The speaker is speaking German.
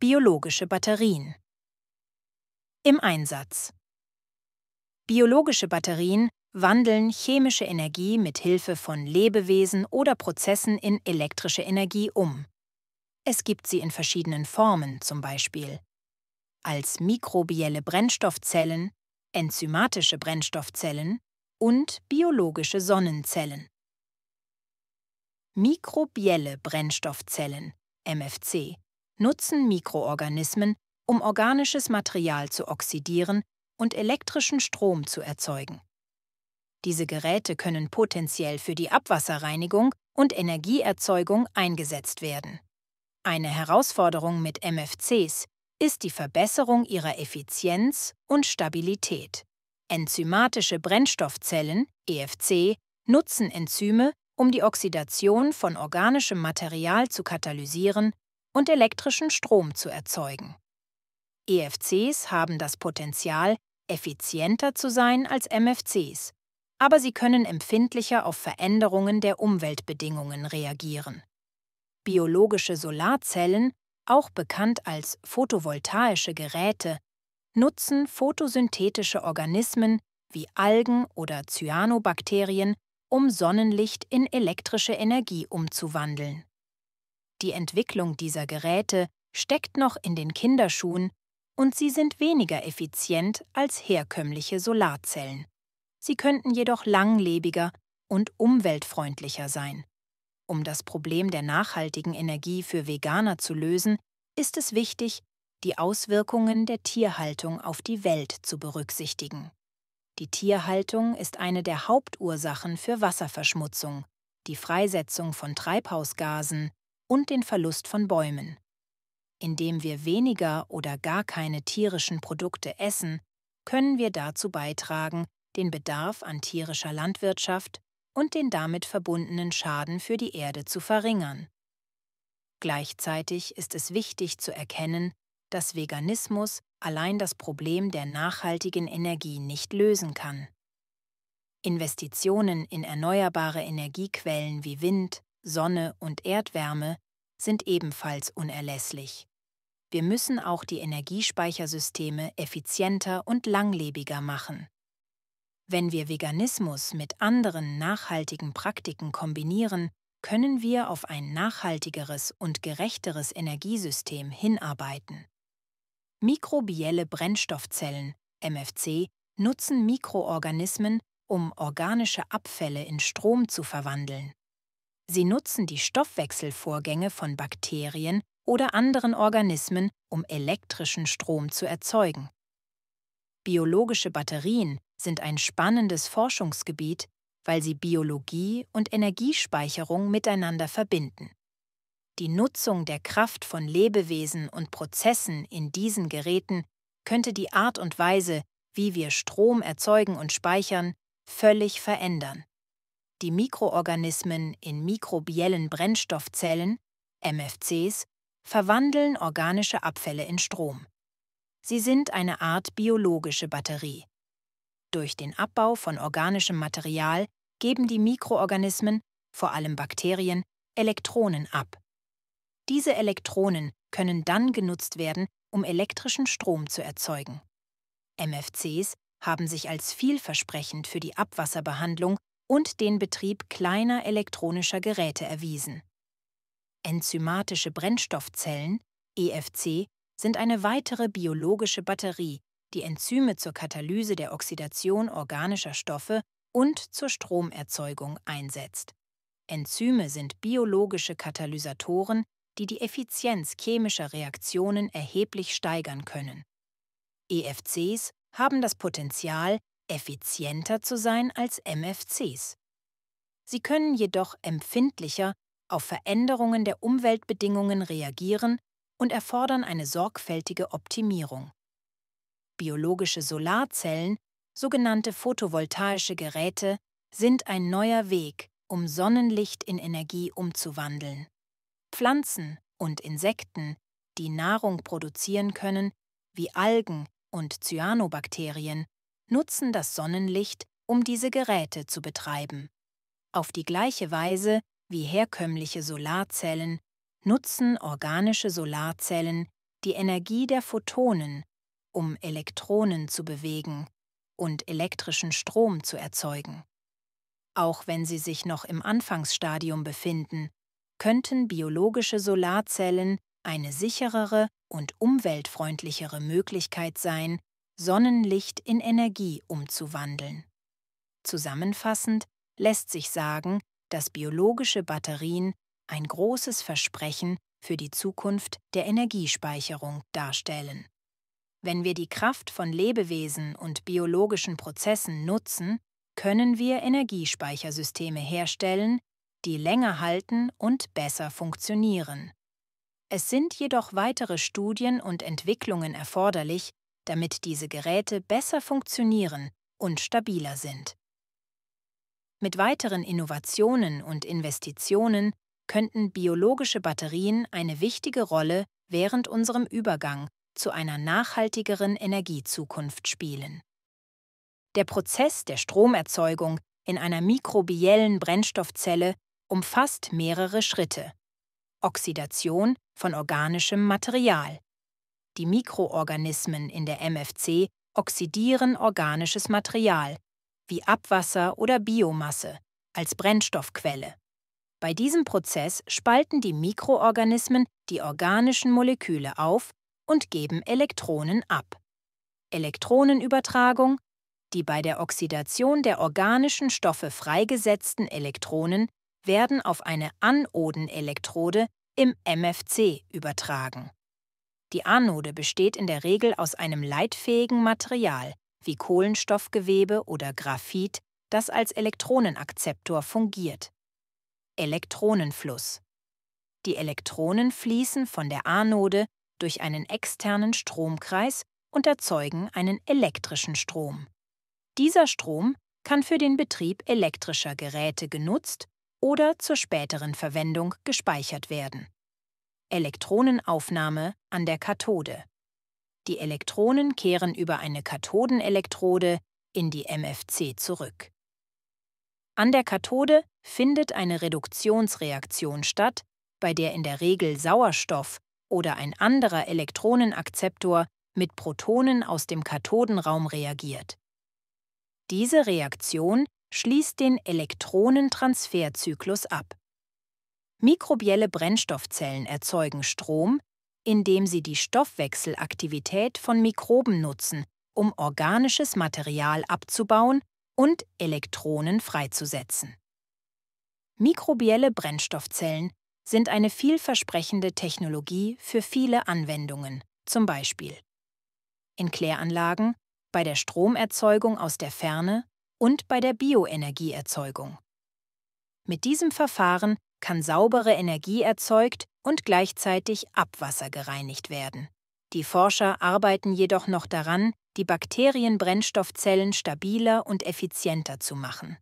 Biologische Batterien Im Einsatz Biologische Batterien wandeln chemische Energie mit Hilfe von Lebewesen oder Prozessen in elektrische Energie um. Es gibt sie in verschiedenen Formen, zum Beispiel als mikrobielle Brennstoffzellen, enzymatische Brennstoffzellen und biologische Sonnenzellen. Mikrobielle Brennstoffzellen, MFC, nutzen Mikroorganismen, um organisches Material zu oxidieren und elektrischen Strom zu erzeugen. Diese Geräte können potenziell für die Abwasserreinigung und Energieerzeugung eingesetzt werden. Eine Herausforderung mit MFCs ist die Verbesserung ihrer Effizienz und Stabilität. Enzymatische Brennstoffzellen, EFC, nutzen Enzyme, um die Oxidation von organischem Material zu katalysieren und elektrischen Strom zu erzeugen. EFCs haben das Potenzial, effizienter zu sein als MFCs, aber sie können empfindlicher auf Veränderungen der Umweltbedingungen reagieren. Biologische Solarzellen, auch bekannt als photovoltaische Geräte, nutzen photosynthetische Organismen wie Algen oder Cyanobakterien, um Sonnenlicht in elektrische Energie umzuwandeln. Die Entwicklung dieser Geräte steckt noch in den Kinderschuhen und sie sind weniger effizient als herkömmliche Solarzellen. Sie könnten jedoch langlebiger und umweltfreundlicher sein. Um das Problem der nachhaltigen Energie für Veganer zu lösen, ist es wichtig, die Auswirkungen der Tierhaltung auf die Welt zu berücksichtigen. Die Tierhaltung ist eine der Hauptursachen für Wasserverschmutzung, die Freisetzung von Treibhausgasen, und den Verlust von Bäumen. Indem wir weniger oder gar keine tierischen Produkte essen, können wir dazu beitragen, den Bedarf an tierischer Landwirtschaft und den damit verbundenen Schaden für die Erde zu verringern. Gleichzeitig ist es wichtig zu erkennen, dass Veganismus allein das Problem der nachhaltigen Energie nicht lösen kann. Investitionen in erneuerbare Energiequellen wie Wind, Sonne und Erdwärme sind ebenfalls unerlässlich. Wir müssen auch die Energiespeichersysteme effizienter und langlebiger machen. Wenn wir Veganismus mit anderen nachhaltigen Praktiken kombinieren, können wir auf ein nachhaltigeres und gerechteres Energiesystem hinarbeiten. Mikrobielle Brennstoffzellen, MFC, nutzen Mikroorganismen, um organische Abfälle in Strom zu verwandeln. Sie nutzen die Stoffwechselvorgänge von Bakterien oder anderen Organismen, um elektrischen Strom zu erzeugen. Biologische Batterien sind ein spannendes Forschungsgebiet, weil sie Biologie und Energiespeicherung miteinander verbinden. Die Nutzung der Kraft von Lebewesen und Prozessen in diesen Geräten könnte die Art und Weise, wie wir Strom erzeugen und speichern, völlig verändern die Mikroorganismen in mikrobiellen Brennstoffzellen, MFCs, verwandeln organische Abfälle in Strom. Sie sind eine Art biologische Batterie. Durch den Abbau von organischem Material geben die Mikroorganismen, vor allem Bakterien, Elektronen ab. Diese Elektronen können dann genutzt werden, um elektrischen Strom zu erzeugen. MFCs haben sich als vielversprechend für die Abwasserbehandlung und den Betrieb kleiner elektronischer Geräte erwiesen. Enzymatische Brennstoffzellen, EFC, sind eine weitere biologische Batterie, die Enzyme zur Katalyse der Oxidation organischer Stoffe und zur Stromerzeugung einsetzt. Enzyme sind biologische Katalysatoren, die die Effizienz chemischer Reaktionen erheblich steigern können. EFCs haben das Potenzial, effizienter zu sein als MFCs. Sie können jedoch empfindlicher auf Veränderungen der Umweltbedingungen reagieren und erfordern eine sorgfältige Optimierung. Biologische Solarzellen, sogenannte photovoltaische Geräte, sind ein neuer Weg, um Sonnenlicht in Energie umzuwandeln. Pflanzen und Insekten, die Nahrung produzieren können, wie Algen und Cyanobakterien, nutzen das Sonnenlicht, um diese Geräte zu betreiben. Auf die gleiche Weise wie herkömmliche Solarzellen nutzen organische Solarzellen die Energie der Photonen, um Elektronen zu bewegen und elektrischen Strom zu erzeugen. Auch wenn sie sich noch im Anfangsstadium befinden, könnten biologische Solarzellen eine sicherere und umweltfreundlichere Möglichkeit sein, Sonnenlicht in Energie umzuwandeln. Zusammenfassend lässt sich sagen, dass biologische Batterien ein großes Versprechen für die Zukunft der Energiespeicherung darstellen. Wenn wir die Kraft von Lebewesen und biologischen Prozessen nutzen, können wir Energiespeichersysteme herstellen, die länger halten und besser funktionieren. Es sind jedoch weitere Studien und Entwicklungen erforderlich, damit diese Geräte besser funktionieren und stabiler sind. Mit weiteren Innovationen und Investitionen könnten biologische Batterien eine wichtige Rolle während unserem Übergang zu einer nachhaltigeren Energiezukunft spielen. Der Prozess der Stromerzeugung in einer mikrobiellen Brennstoffzelle umfasst mehrere Schritte. Oxidation von organischem Material, die Mikroorganismen in der MFC oxidieren organisches Material, wie Abwasser oder Biomasse, als Brennstoffquelle. Bei diesem Prozess spalten die Mikroorganismen die organischen Moleküle auf und geben Elektronen ab. Elektronenübertragung, die bei der Oxidation der organischen Stoffe freigesetzten Elektronen werden auf eine Anodenelektrode im MFC übertragen. Die Anode besteht in der Regel aus einem leitfähigen Material wie Kohlenstoffgewebe oder Graphit, das als Elektronenakzeptor fungiert. Elektronenfluss. Die Elektronen fließen von der Anode durch einen externen Stromkreis und erzeugen einen elektrischen Strom. Dieser Strom kann für den Betrieb elektrischer Geräte genutzt oder zur späteren Verwendung gespeichert werden. Elektronenaufnahme an der Kathode. Die Elektronen kehren über eine Kathodenelektrode in die MFC zurück. An der Kathode findet eine Reduktionsreaktion statt, bei der in der Regel Sauerstoff oder ein anderer Elektronenakzeptor mit Protonen aus dem Kathodenraum reagiert. Diese Reaktion schließt den Elektronentransferzyklus ab. Mikrobielle Brennstoffzellen erzeugen Strom, indem sie die Stoffwechselaktivität von Mikroben nutzen, um organisches Material abzubauen und Elektronen freizusetzen. Mikrobielle Brennstoffzellen sind eine vielversprechende Technologie für viele Anwendungen, zum Beispiel in Kläranlagen, bei der Stromerzeugung aus der Ferne und bei der Bioenergieerzeugung. Mit diesem Verfahren kann saubere Energie erzeugt und gleichzeitig Abwasser gereinigt werden. Die Forscher arbeiten jedoch noch daran, die Bakterienbrennstoffzellen stabiler und effizienter zu machen.